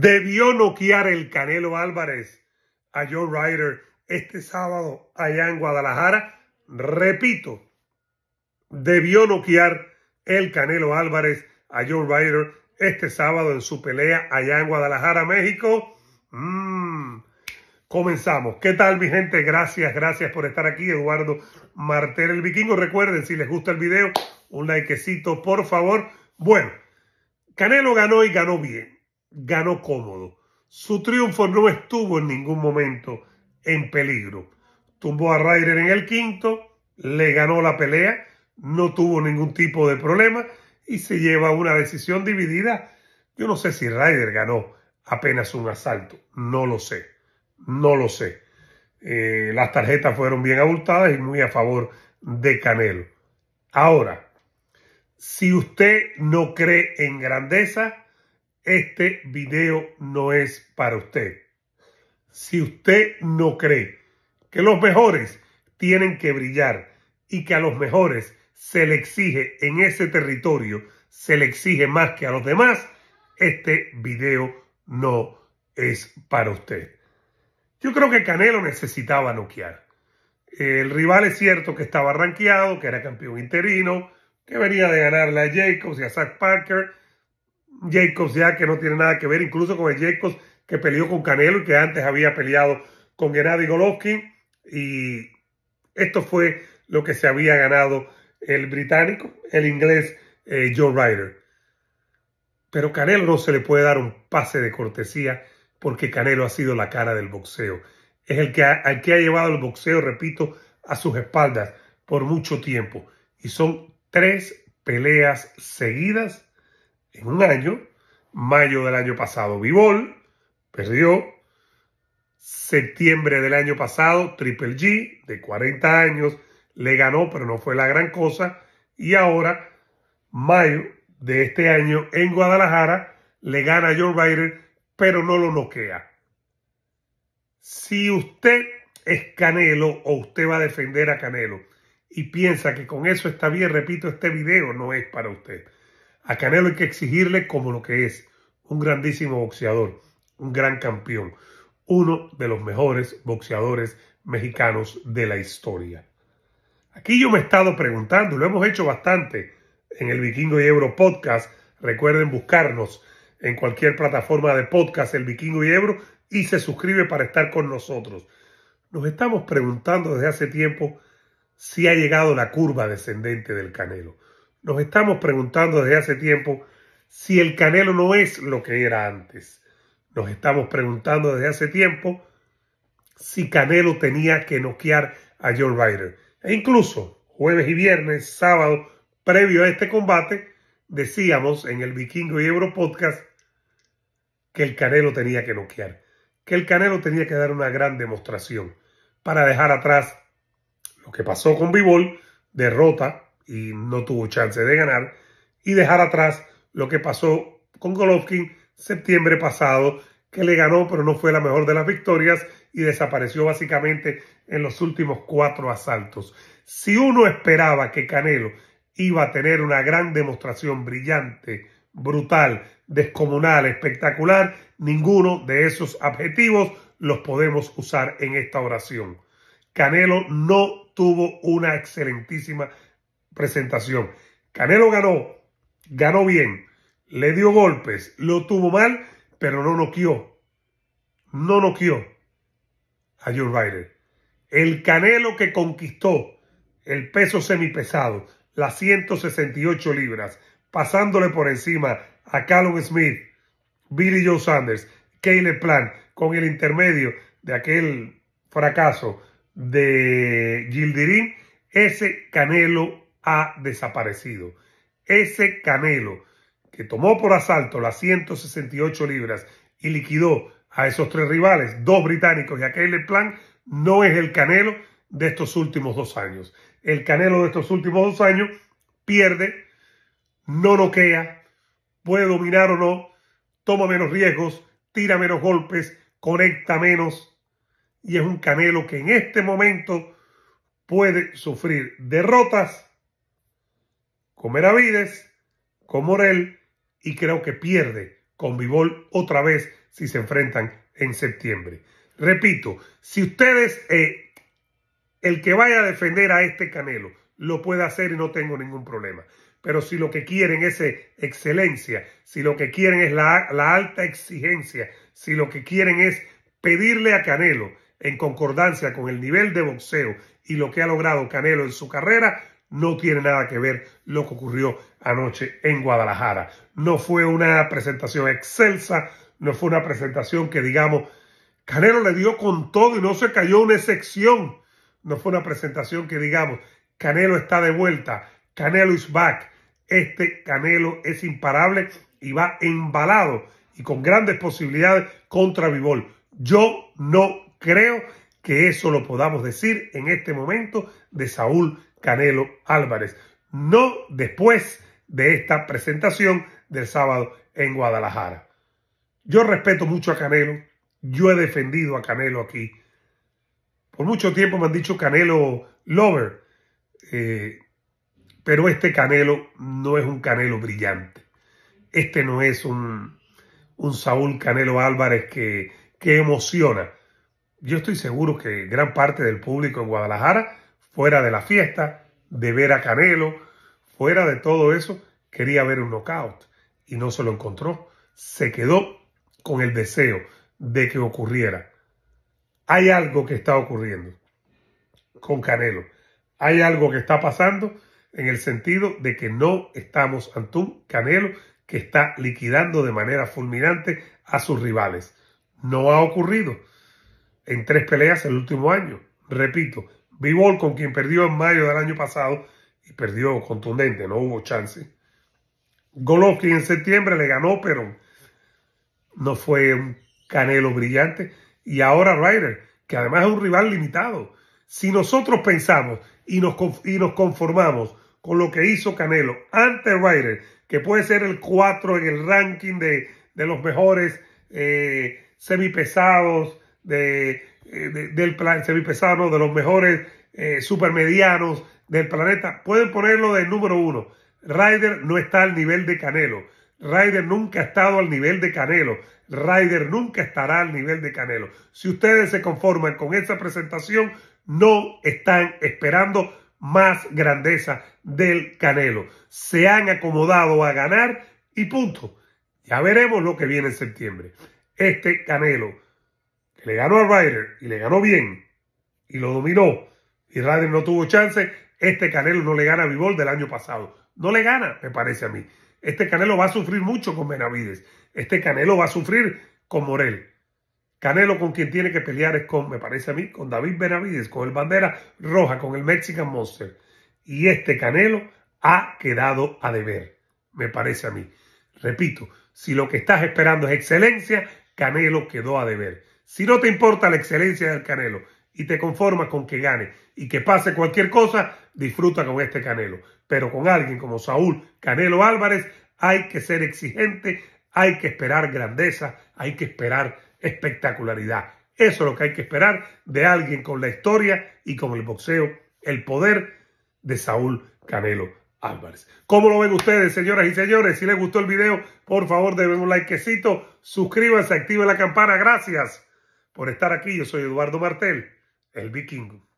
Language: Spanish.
debió noquear el Canelo Álvarez a Joe Ryder este sábado allá en Guadalajara. Repito, debió noquear el Canelo Álvarez a Joe Ryder este sábado en su pelea allá en Guadalajara, México. Mm. Comenzamos. ¿Qué tal mi gente? Gracias, gracias por estar aquí. Eduardo Martel el Vikingo. Recuerden, si les gusta el video, un likecito, por favor. Bueno, Canelo ganó y ganó bien ganó cómodo. Su triunfo no estuvo en ningún momento en peligro. Tumbó a Ryder en el quinto, le ganó la pelea, no tuvo ningún tipo de problema y se lleva una decisión dividida. Yo no sé si Ryder ganó apenas un asalto, no lo sé, no lo sé. Eh, las tarjetas fueron bien abultadas y muy a favor de Canelo. Ahora, si usted no cree en grandeza, este video no es para usted. Si usted no cree que los mejores tienen que brillar y que a los mejores se le exige en ese territorio, se le exige más que a los demás, este video no es para usted. Yo creo que Canelo necesitaba noquear. El rival es cierto que estaba rankeado, que era campeón interino, que venía de ganarle a Jacobs y a Zach Parker Jacobs ya que no tiene nada que ver, incluso con el Jacobs que peleó con Canelo y que antes había peleado con Gennady Golovkin. Y esto fue lo que se había ganado el británico, el inglés eh, Joe Ryder. Pero Canelo no se le puede dar un pase de cortesía porque Canelo ha sido la cara del boxeo. Es el que el que ha llevado el boxeo, repito, a sus espaldas por mucho tiempo. Y son tres peleas seguidas en un año. Mayo del año pasado, Bivol perdió. Septiembre del año pasado, Triple G, de 40 años, le ganó, pero no fue la gran cosa. Y ahora, mayo de este año, en Guadalajara, le gana a Joe Biden, pero no lo noquea. Si usted es Canelo o usted va a defender a Canelo y piensa que con eso está bien, repito, este video no es para usted. A Canelo hay que exigirle como lo que es, un grandísimo boxeador, un gran campeón, uno de los mejores boxeadores mexicanos de la historia. Aquí yo me he estado preguntando, lo hemos hecho bastante en el Vikingo y Ebro podcast. Recuerden buscarnos en cualquier plataforma de podcast, el Vikingo y Ebro y se suscribe para estar con nosotros. Nos estamos preguntando desde hace tiempo si ha llegado la curva descendente del Canelo. Nos estamos preguntando desde hace tiempo si el Canelo no es lo que era antes. Nos estamos preguntando desde hace tiempo si Canelo tenía que noquear a John Ryder. E incluso jueves y viernes, sábado, previo a este combate, decíamos en el Vikingo y Euro Podcast que el Canelo tenía que noquear, que el Canelo tenía que dar una gran demostración para dejar atrás lo que pasó con Bivol, derrota y no tuvo chance de ganar y dejar atrás lo que pasó con Golovkin septiembre pasado, que le ganó pero no fue la mejor de las victorias y desapareció básicamente en los últimos cuatro asaltos. Si uno esperaba que Canelo iba a tener una gran demostración brillante, brutal, descomunal, espectacular, ninguno de esos adjetivos los podemos usar en esta oración. Canelo no tuvo una excelentísima presentación. Canelo ganó, ganó bien, le dio golpes, lo tuvo mal, pero no noqueó. No noqueó a Joe Ryder. El Canelo que conquistó el peso semipesado, las 168 libras, pasándole por encima a Callum Smith, Billy Joe Sanders, Caleb Plant, con el intermedio de aquel fracaso de Gildirín, ese Canelo ha desaparecido. Ese Canelo que tomó por asalto las 168 libras y liquidó a esos tres rivales, dos británicos y a Caleb Plan, no es el Canelo de estos últimos dos años. El Canelo de estos últimos dos años pierde, no noquea, puede dominar o no, toma menos riesgos, tira menos golpes, conecta menos. Y es un Canelo que en este momento puede sufrir derrotas con Meravides, con Morel y creo que pierde con Vivol otra vez si se enfrentan en septiembre. Repito, si ustedes, eh, el que vaya a defender a este Canelo, lo puede hacer y no tengo ningún problema. Pero si lo que quieren es eh, excelencia, si lo que quieren es la alta exigencia, si lo que quieren es pedirle a Canelo en concordancia con el nivel de boxeo y lo que ha logrado Canelo en su carrera, no tiene nada que ver lo que ocurrió anoche en Guadalajara. No fue una presentación excelsa, no fue una presentación que digamos, Canelo le dio con todo y no se cayó una excepción. No fue una presentación que digamos, Canelo está de vuelta, Canelo is back. Este Canelo es imparable y va embalado y con grandes posibilidades contra Vivol. Yo no creo que eso lo podamos decir en este momento de Saúl Canelo Álvarez, no después de esta presentación del sábado en Guadalajara. Yo respeto mucho a Canelo, yo he defendido a Canelo aquí. Por mucho tiempo me han dicho Canelo Lover, eh, pero este Canelo no es un Canelo brillante. Este no es un, un Saúl Canelo Álvarez que, que emociona yo estoy seguro que gran parte del público en Guadalajara, fuera de la fiesta, de ver a Canelo, fuera de todo eso, quería ver un knockout y no se lo encontró. Se quedó con el deseo de que ocurriera. Hay algo que está ocurriendo con Canelo. Hay algo que está pasando en el sentido de que no estamos ante un Canelo que está liquidando de manera fulminante a sus rivales. No ha ocurrido en tres peleas el último año. Repito, Bivol con quien perdió en mayo del año pasado y perdió contundente, no hubo chance. Golovkin en septiembre le ganó, pero no fue un canelo brillante. Y ahora Ryder, que además es un rival limitado. Si nosotros pensamos y nos, y nos conformamos con lo que hizo Canelo ante Ryder, que puede ser el 4 en el ranking de, los mejores eh, semipesados, de, eh, plan del de los mejores eh, supermedianos del planeta, pueden ponerlo de número uno. Ryder no está al nivel de Canelo. Ryder nunca ha estado al nivel de Canelo. Ryder nunca estará al nivel de Canelo. Si ustedes se conforman con esa presentación, no están esperando más grandeza del Canelo. Se han acomodado a ganar y punto. Ya veremos lo que viene en septiembre. Este Canelo le ganó a Ryder y le ganó bien y lo dominó y Ryder no tuvo chance, este Canelo no le gana a Vivol del año pasado. No le gana, me parece a mí. Este Canelo va a sufrir mucho con Benavides. Este Canelo va a sufrir con Morel. Canelo con quien tiene que pelear es con, me parece a mí, con David Benavides, con el bandera roja, con el Mexican Monster. Y este Canelo ha quedado a deber, me parece a mí. Repito, si lo que estás esperando es excelencia, Canelo quedó a deber. Si no te importa la excelencia del Canelo y te conformas con que gane y que pase cualquier cosa, disfruta con este Canelo. Pero con alguien como Saúl Canelo Álvarez hay que ser exigente, hay que esperar grandeza, hay que esperar espectacularidad. Eso es lo que hay que esperar de alguien con la historia y con el boxeo, el poder de Saúl Canelo Álvarez. ¿Cómo lo ven ustedes, señoras y señores? Si les gustó el video, por favor, denme un likecito, suscríbanse, activen la campana. Gracias por estar aquí. Yo soy Eduardo Martel, el vikingo.